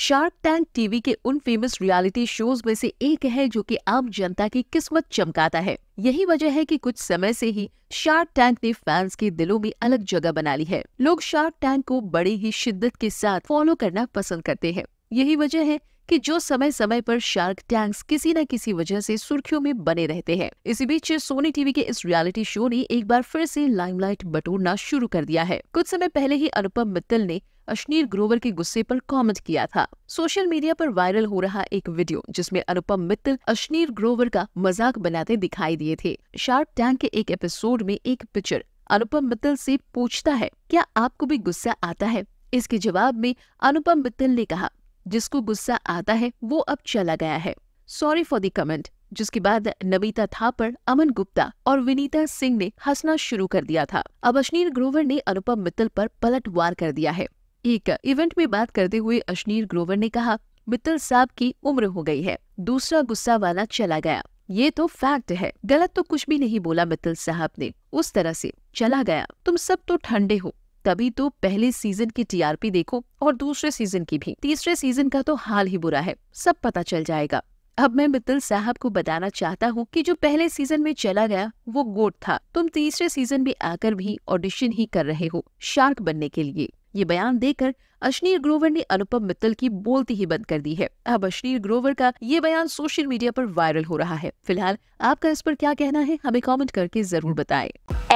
Shark tank TV के उन famous reality shows में से एक है जो कि आम जनता की किस्मत चमकाता है यही वजह है कि कुछ समय से ही शार्क टैंक ने फैंस के दिलों में अलग जगह बना ली है लोग शार्क टैंक को बड़ी ही शिद्दत के साथ फॉलो करना पसंद करते हैं यही वजह है कि जो समय समय पर शार्क टैंक किसी न किसी वजह से सुर्खियों में बने रहते हैं इसी बीच सोनी टीवी के इस रियलिटी शो ने एक बार फिर से लाइमलाइट बटोरना शुरू कर दिया है कुछ समय पहले ही अनुपम मित्तल ने अश्नीर ग्रोवर के गुस्से पर कमेंट किया था सोशल मीडिया पर वायरल हो रहा एक वीडियो जिसमें अनुपम मित्तल अश्नीर ग्रोवर का मजाक बनाते दिखाई दिए थे शार्प टैंक के एक एपिसोड में एक पिक्चर अनुपम मित्तल से पूछता है क्या आपको भी गुस्सा आता है इसके जवाब में अनुपम मित्तल ने कहा जिसको गुस्सा आता है वो अब चला गया है सॉरी फॉर दी कमेंट जिसके बाद नमिता थापर अमन गुप्ता और विनीता सिंह ने हंसना शुरू कर दिया था अब अश्नीर ग्रोवर ने अनुपम मित्तल पर पलटवार कर दिया है एक इवेंट में बात करते हुए अश्नीर ग्रोवर ने कहा मित्तल साहब की उम्र हो गई है दूसरा गुस्सा वाला चला गया ये तो फैक्ट है गलत तो कुछ भी नहीं बोला मित्तल साहब ने उस तरह से चला गया तुम सब तो ठंडे हो तभी तो पहले सीजन की टीआरपी देखो और दूसरे सीजन की भी तीसरे सीजन का तो हाल ही बुरा है सब पता चल जाएगा अब मैं मित्तल साहब को बताना चाहता हूँ कि जो पहले सीजन में चला गया वो गोट था तुम तीसरे सीजन में आकर भी ऑडिशन ही कर रहे हो शार्क बनने के लिए ये बयान देकर अश्नीर ग्रोवर ने अनुपम मित्तल की बोलती ही बंद कर दी है अब अश्नीर ग्रोवर का ये बयान सोशल मीडिया पर वायरल हो रहा है फिलहाल आपका इस पर क्या कहना है हमें कमेंट करके जरूर बताएं।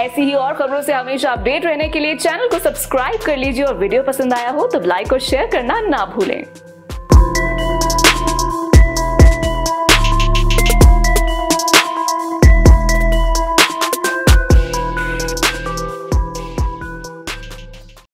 ऐसी ही और खबरों से हमेशा अपडेट रहने के लिए चैनल को सब्सक्राइब कर लीजिए और वीडियो पसंद आया हो तो लाइक और शेयर करना ना भूलें